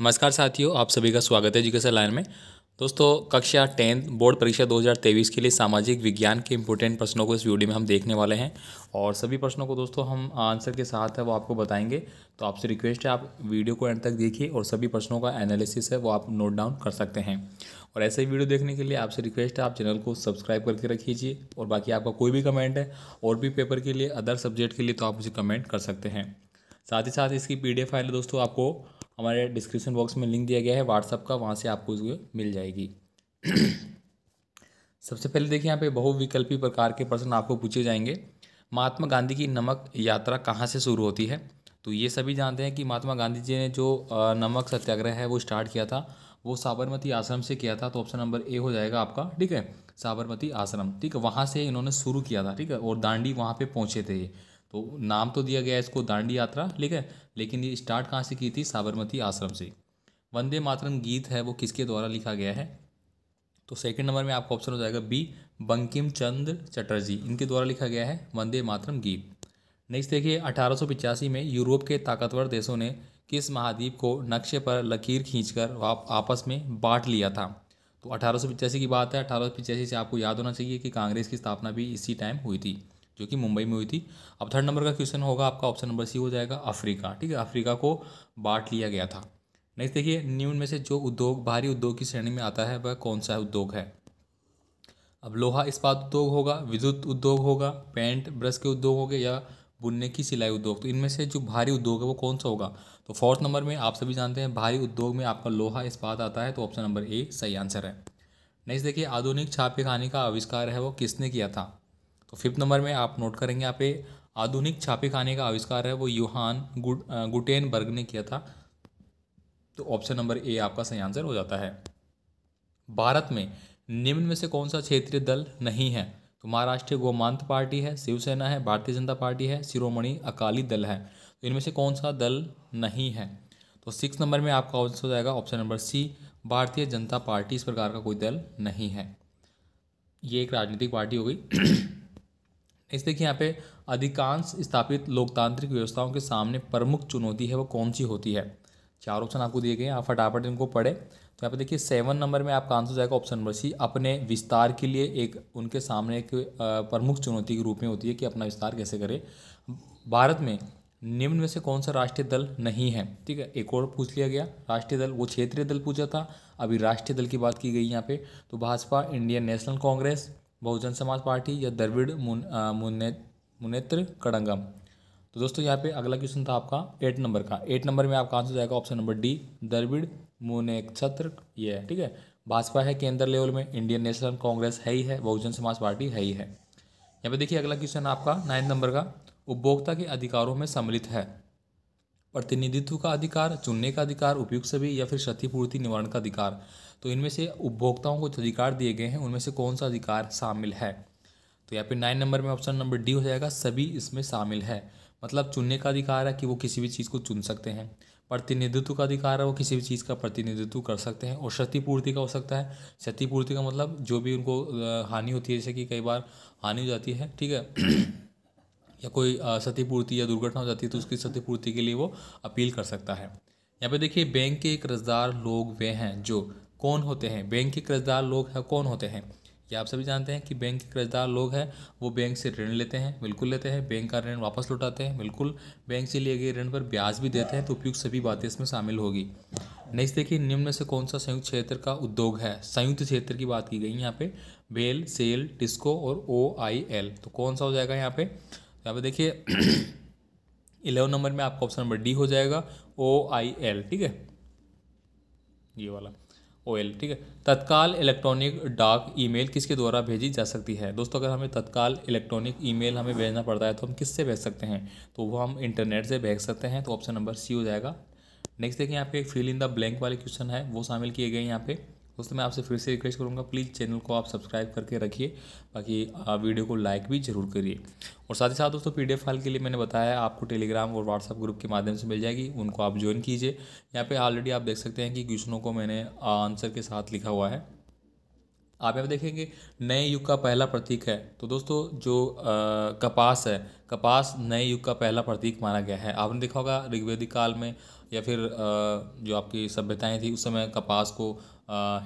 नमस्कार साथियों आप सभी का स्वागत है एजुकेशन लाइन में दोस्तों कक्षा टेंथ बोर्ड परीक्षा 2023 के लिए सामाजिक विज्ञान के इम्पोर्टेंट प्रश्नों को इस वीडियो में हम देखने वाले हैं और सभी प्रश्नों को दोस्तों हम आंसर के साथ है वो आपको बताएंगे तो आपसे रिक्वेस्ट है आप वीडियो को एंड तक देखिए और सभी प्रश्नों का एनालिसिस है वो आप नोट डाउन कर सकते हैं और ऐसे ही वीडियो देखने के लिए आपसे रिक्वेस्ट है आप चैनल को सब्सक्राइब करके रखीजिए और बाकी आपका कोई भी कमेंट है और भी पेपर के लिए अदर सब्जेक्ट के लिए तो आप मुझे कमेंट कर सकते हैं साथ ही साथ इसकी पी फाइल दोस्तों आपको हमारे डिस्क्रिप्शन बॉक्स में लिंक दिया गया है व्हाट्सअप का वहाँ से आपको उसको मिल जाएगी सबसे पहले देखिए यहाँ पे बहुविकल्पी प्रकार के प्रश्न आपको पूछे जाएंगे महात्मा गांधी की नमक यात्रा कहाँ से शुरू होती है तो ये सभी जानते हैं कि महात्मा गांधी जी ने जो नमक सत्याग्रह है वो स्टार्ट किया था वो साबरमती आश्रम से किया था तो ऑप्शन नंबर ए हो जाएगा आपका ठीक है साबरमती आश्रम ठीक है वहाँ से इन्होंने शुरू किया था ठीक है और दांडी वहाँ पे पहुँचे थे ये तो नाम तो दिया गया है इसको दांडी यात्रा ठीक है लेकिन ये स्टार्ट कहाँ से की थी साबरमती आश्रम से वंदे मातरम गीत है वो किसके द्वारा लिखा गया है तो सेकंड नंबर में आपका ऑप्शन हो जाएगा बी बंकिम चंद्र चटर्जी इनके द्वारा लिखा गया है वंदे मातरम गीत नेक्स्ट देखिए अठारह में यूरोप के ताकतवर देशों ने किस महाद्वीप को नक्शे पर लकीर खींचकर आप आपस में बांट लिया था तो अठारह की बात है अठारह से आपको याद होना चाहिए कि कांग्रेस की स्थापना भी इसी टाइम हुई थी जो कि मुंबई में हुई थी अब थर्ड नंबर का क्वेश्चन होगा आपका ऑप्शन नंबर सी हो जाएगा अफ्रीका ठीक है अफ्रीका को बांट लिया गया था नेक्स्ट देखिए न्यून में से जो उद्योग भारी उद्योग की श्रेणी में आता है वह कौन सा उद्योग है अब लोहा इस्पात उद्योग होगा विद्युत उद्योग होगा पेंट ब्रश के उद्योग हो गए या बुनने की सिलाई उद्योग तो इनमें से जो भारी उद्योग है वो कौन सा होगा तो फोर्थ नंबर में आप सभी जानते हैं भारी उद्योग में आपका लोहा इस्पात आता है तो ऑप्शन नंबर ए सही आंसर है नेक्स्ट देखिए आधुनिक छापेखाने का आविष्कार है वो किसने किया था तो फिफ्थ नंबर में आप नोट करेंगे यहाँ पे आधुनिक खाने का आविष्कार है वो यूहान गुटेन गुटेनबर्ग ने किया था तो ऑप्शन नंबर ए आपका सही आंसर हो जाता है भारत में निम्न में से कौन सा क्षेत्रीय दल नहीं है तो महाराष्ट्र गोमांत पार्टी है शिवसेना है भारतीय जनता पार्टी है शिरोमणि अकाली दल है तो इनमें से कौन सा दल नहीं है तो सिक्स नंबर में आपका आंसर हो जाएगा ऑप्शन नंबर सी भारतीय जनता पार्टी इस प्रकार का कोई दल नहीं है ये एक राजनीतिक पार्टी हो गई इस देखिए यहाँ पे अधिकांश स्थापित लोकतांत्रिक व्यवस्थाओं के सामने प्रमुख चुनौती है वो कौन सी होती है चार ऑप्शन आपको दिए गए हैं आप फटाफट इनको पढ़े तो यहाँ पे देखिए सेवन नंबर में आपका आंसर जाएगा ऑप्शन नंबर सी अपने विस्तार के लिए एक उनके सामने एक प्रमुख चुनौती के रूप में होती है कि अपना विस्तार कैसे करें भारत में निम्न में से कौन सा राष्ट्रीय दल नहीं है ठीक है एक और पूछ लिया गया राष्ट्रीय दल वो क्षेत्रीय दल पूछा था अभी राष्ट्रीय दल की बात की गई यहाँ पे तो Bhajpa Indian National Congress Bahujan Samaj Party या द्रविड़ मुनेत्र कड़ंगम तो दोस्तों यहाँ पे अगला क्वेश्चन था आपका एट नंबर का एट नंबर में आपका आंसर जाएगा option number D Dravida Munnetra ये है ठीक है भाजपा है केंद्र लेवल में इंडियन नेशनल कांग्रेस है ही है बहुजन समाज पार्टी है ही है यहाँ पे देखिए अगला क्वेश्चन आपका नाइन्थ नंबर का उपभोक्ता के अधिकारों में सम्मिलित है प्रतिनिधित्व का अधिकार चुनने का अधिकार उपयुक्त सभी या फिर क्षतिपूर्ति निवारण का अधिकार तो इनमें से उपभोक्ताओं को जो अधिकार दिए गए हैं उनमें से कौन सा अधिकार शामिल है तो या फिर नाइन नंबर में ऑप्शन नंबर डी हो जाएगा सभी इसमें शामिल है मतलब चुनने का अधिकार है कि वो किसी भी चीज़ को चुन सकते हैं प्रतिनिधित्व का अधिकार है वो किसी भी चीज़ का प्रतिनिधित्व कर सकते हैं और क्षतिपूर्ति का हो सकता है क्षतिपूर्ति का मतलब जो भी उनको हानि होती है जैसे कि कई बार हानि हो जाती है ठीक है या कोई क्षतिपूर्ति या दुर्घटना हो जाती है तो उसकी क्षतिपूर्ति के लिए वो अपील कर सकता है यहाँ पे देखिए बैंक के कर्जदार लोग वे हैं जो कौन होते हैं बैंक के कर्जदार लोग हैं कौन होते हैं ये आप सभी जानते हैं कि बैंक के कर्जदार लोग हैं वो बैंक से ऋण लेते हैं बिल्कुल लेते हैं बैंक का ऋण वापस लौटाते हैं बिल्कुल बैंक से लिए गए ऋण पर ब्याज भी देते हैं तो उपयुक्त सभी बातें इसमें शामिल होगी नेक्स्ट देखिए निम्न में से कौन सा संयुक्त क्षेत्र का उद्योग है संयुक्त क्षेत्र की बात की गई यहाँ पे बेल सेल टिस्को और ओ आई एल तो कौन सा हो जाएगा यहाँ पे तो यहाँ पे देखिए इलेवन नंबर में आपका ऑप्शन नंबर डी हो जाएगा ओ आई एल ठीक है ये वाला ओ एल ठीक है तत्काल इलेक्ट्रॉनिक डाक ईमेल किसके द्वारा भेजी जा सकती है दोस्तों अगर हमें तत्काल इलेक्ट्रॉनिक ईमेल हमें भेजना पड़ता है तो हम किससे भेज सकते हैं तो वो हम इंटरनेट से भेज सकते हैं तो ऑप्शन नंबर सी हो जाएगा नेक्स्ट देखिए यहाँ पे फिल इन द ब्लैंक वाले क्वेश्चन है वो शामिल किए गए यहाँ पे दोस्तों मैं आपसे फिर से रिक्वेस्ट करूँगा प्लीज़ चैनल को आप सब्सक्राइब करके रखिए बाकी वीडियो को लाइक भी जरूर करिए और साथ ही साथ दोस्तों पी फाइल के लिए मैंने बताया आपको टेलीग्राम और व्हाट्सअप ग्रुप के माध्यम से मिल जाएगी उनको आप ज्वाइन कीजिए यहाँ पर ऑलरेडी आप देख सकते हैं कि क्वेश्चनों को मैंने आंसर के साथ लिखा हुआ है आप यहाँ देखेंगे नए युग का पहला प्रतीक है तो दोस्तों जो आ, कपास है कपास नए युग का पहला प्रतीक माना गया है आपने देखा होगा ऋग्वेदिक काल में या फिर आ, जो आपकी सभ्यताएं थी उस समय कपास को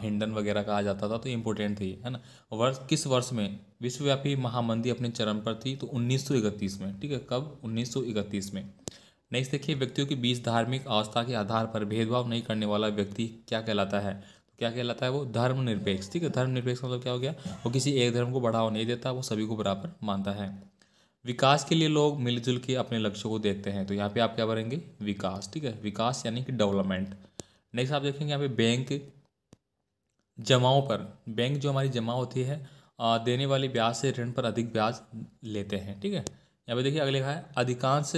हिंडन वगैरह कहा जाता था तो इम्पोर्टेंट थी है ना वर्ष किस वर्ष में विश्वव्यापी महामंदी अपने चरम पर थी तो 1931 में ठीक है कब 1931 में नेक्स्ट देखिए व्यक्तियों के बीच धार्मिक आस्था के आधार पर भेदभाव नहीं करने वाला व्यक्ति क्या कहलाता है तो क्या कहलाता है वो धर्मनिरपेक्ष ठीक है धर्मनिरपेक्ष मतलब क्या हो गया वो किसी एक धर्म को बढ़ावा नहीं देता वो सभी को बराबर मानता है विकास के लिए लोग मिलजुल के अपने लक्ष्यों को देखते हैं तो यहाँ पे आप क्या करेंगे विकास ठीक है विकास यानी कि डेवलपमेंट नेक्स्ट आप देखेंगे यहाँ पे बैंक जमाओं पर बैंक जो हमारी जमा होती है देने वाले ब्याज से ऋण पर अधिक ब्याज लेते हैं ठीक है यहाँ पे देखिए अगले लिखा है अधिकांश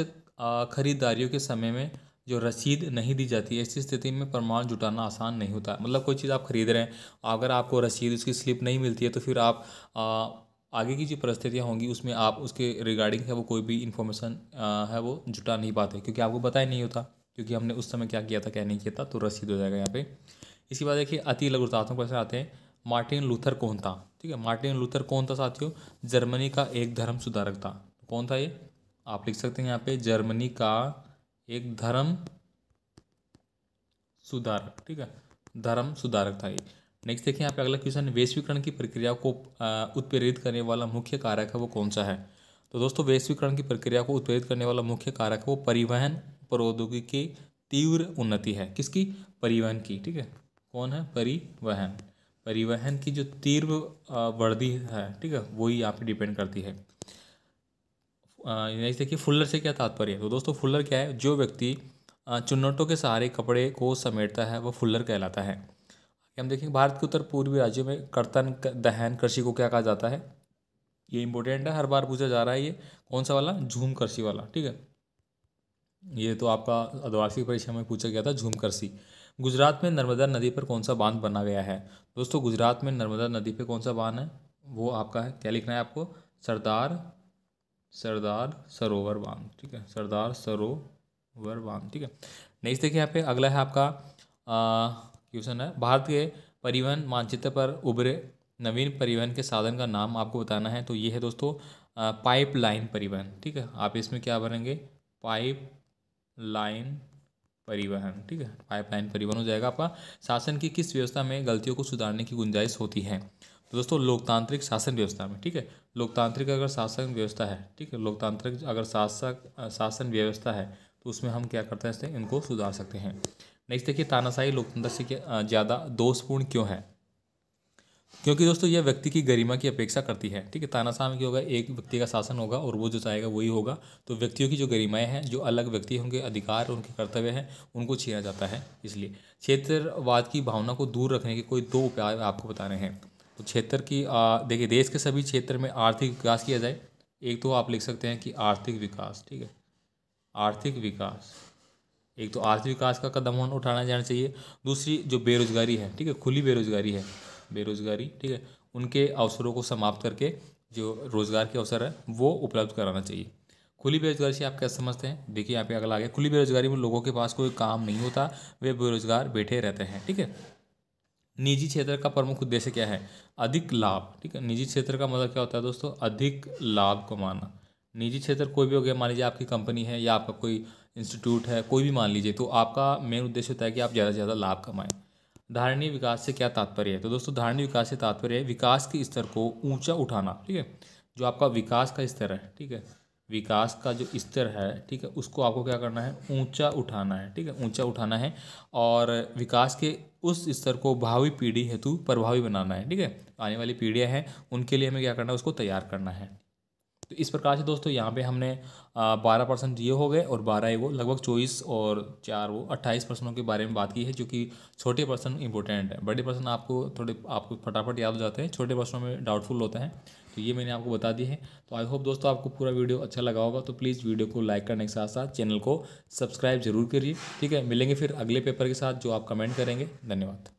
खरीदारियों के समय में जो रसीद नहीं दी जाती है ऐसी स्थिति में प्रमाण जुटाना आसान नहीं होता मतलब कोई चीज़ आप खरीद रहे हैं अगर आपको रसीद उसकी स्लिप नहीं मिलती है तो फिर आप आ, आगे की जो परिस्थितियाँ होंगी उसमें आप उसके रिगार्डिंग है वो कोई भी इन्फॉर्मेशन है वो जुटा नहीं पाते क्योंकि आपको पता ही नहीं होता क्योंकि हमने उस समय क्या किया था क्या नहीं किया था तो रसीद हो जाएगा यहाँ पे इसके बाद देखिए अति लघु गुरुतात्मक प्रश्न आते हैं मार्टिन लूथर कौन था ठीक है मार्टिन लूथर कौन था साथियों जर्मनी का एक धर्म सुधारक था कौन था ये आप लिख सकते हैं यहाँ पे जर्मनी का एक धर्म सुधारक ठीक है धर्म सुधारक था ये नेक्स्ट देखिए यहाँ पे अगला क्वेश्चन वैश्वीकरण की प्रक्रिया को उत्प्रेरित करने वाला मुख्य कारक है वो कौन सा है तो दोस्तों वैश्वीकरण की प्रक्रिया को उत्प्रेरित करने वाला मुख्य कारक है वो परिवहन प्रौद्योगिकी की तीव्र उन्नति है किसकी परिवहन की ठीक है कौन है परिवहन परिवहन की जो तीव्र वर्दी है ठीक है वही यहाँ पे डिपेंड करती है नेक्स्ट देखिए फुल्लर से क्या तात्पर्य है तो दोस्तों फुल्लर क्या है जो व्यक्ति चुन्नटों के सहारे कपड़े को समेटता है वह फुल्लर कहलाता है हम देखेंगे भारत के उत्तर पूर्वी राज्यों में कर्तन दहन कृषि को क्या कहा जाता है ये इंपॉर्टेंट है हर बार पूछा जा रहा है ये कौन सा वाला झूम कृषि वाला ठीक है ये तो आपका अद्वासी परीक्षा में पूछा गया था झूम कृषि गुजरात में नर्मदा नदी पर कौन सा बांध बना गया है दोस्तों गुजरात में नर्मदा नदी पर कौन सा बांध है वो आपका है क्या लिखना है आपको सरदार सरदार सरोवर बांध ठीक है सरदार सरोवर बांध ठीक है नेक्स्ट देखिए यहाँ पे अगला है आपका क्वेश्चन है भारत के परिवहन मानचित्र पर उभरे नवीन परिवहन के साधन का नाम आपको बताना है तो ये है दोस्तों पाइप लाइन परिवहन ठीक है आप इसमें क्या भरेंगे पाइप लाइन परिवहन ठीक है पाइपलाइन परिवहन हो जाएगा आपका शासन की किस व्यवस्था में गलतियों को सुधारने की गुंजाइश होती है तो दोस्तों लोकतांत्रिक शासन व्यवस्था में ठीक है लोकतांत्रिक अगर शासन व्यवस्था है ठीक है लोकतांत्रिक अगर शासक शासन व्यवस्था है तो उसमें हम क्या करते हैं इनको सुधार सकते हैं नेक्स्ट देखिए तानाशाही लोकतंत्र से ज़्यादा दोषपूर्ण क्यों है क्योंकि दोस्तों यह व्यक्ति की गरिमा की अपेक्षा करती है ठीक है तानाशाह में क्या होगा एक व्यक्ति का शासन होगा और वो जो चाहेगा वही होगा तो व्यक्तियों की जो गरिमाएँ हैं जो अलग व्यक्ति हैं उनके अधिकार उनके कर्तव्य हैं उनको छीना जाता है इसलिए क्षेत्रवाद की भावना को दूर रखने के कोई दो उपाय आपको बताने हैं तो क्षेत्र की देखिए देश के सभी क्षेत्र में आर्थिक विकास किया जाए एक तो आप लिख सकते हैं कि आर्थिक विकास ठीक है आर्थिक विकास एक तो आर्थिक विकास का कदम उठाना जाना चाहिए दूसरी जो बेरोजगारी है ठीक है खुली बेरोजगारी है बेरोजगारी ठीक है उनके अवसरों को समाप्त करके जो रोज़गार के अवसर है वो उपलब्ध कराना चाहिए खुली बेरोजगारी से आप क्या समझते हैं देखिए यहाँ पे अगला आ गया खुली बेरोजगारी में लोगों के पास कोई काम नहीं होता वे बेरोजगार बैठे रहते हैं ठीक है निजी क्षेत्र का प्रमुख उद्देश्य क्या है अधिक लाभ ठीक है निजी क्षेत्र का मतलब क्या होता है दोस्तों अधिक लाभ कमाना निजी क्षेत्र कोई भी हो गया मान लीजिए आपकी कंपनी है या आपका कोई इंस्टीट्यूट है कोई भी मान लीजिए तो आपका मेन उद्देश्य होता है कि आप ज़्यादा से ज़्यादा लाभ कमाएँ धारणीय विकास से क्या तात्पर्य है तो दोस्तों धारणीय विकास से तात्पर्य है विकास के स्तर को ऊंचा उठाना ठीक है जो आपका विकास का स्तर है ठीक है विकास का जो स्तर है ठीक है उसको आपको क्या करना है ऊंचा उठाना है ठीक है ऊंचा उठाना है और विकास के उस स्तर को भावी पीढ़ी हेतु प्रभावी बनाना है ठीक है आने वाली पीढ़ियाँ हैं उनके लिए हमें क्या करना है उसको तैयार करना है तो इस प्रकार से दोस्तों यहाँ पे हमने बारह परसेंट ये हो गए और बारह वो लगभग चौबीस और चार वो अट्ठाईस परसेंटों के बारे में बात की है जो कि छोटे पर्सन इंपॉर्टेंट है बड़े पर्सन आपको थोड़े आपको फटाफट याद हो जाते हैं छोटे पर्सनों में डाउटफुल होते हैं तो ये मैंने आपको बता दी है तो आई होप दोस्तों आपको पूरा वीडियो अच्छा लगा होगा तो प्लीज़ वीडियो को लाइक करने के साथ साथ चैनल को सब्सक्राइब जरूर करिए ठीक है मिलेंगे फिर अगले पेपर के साथ जो आप कमेंट करेंगे धन्यवाद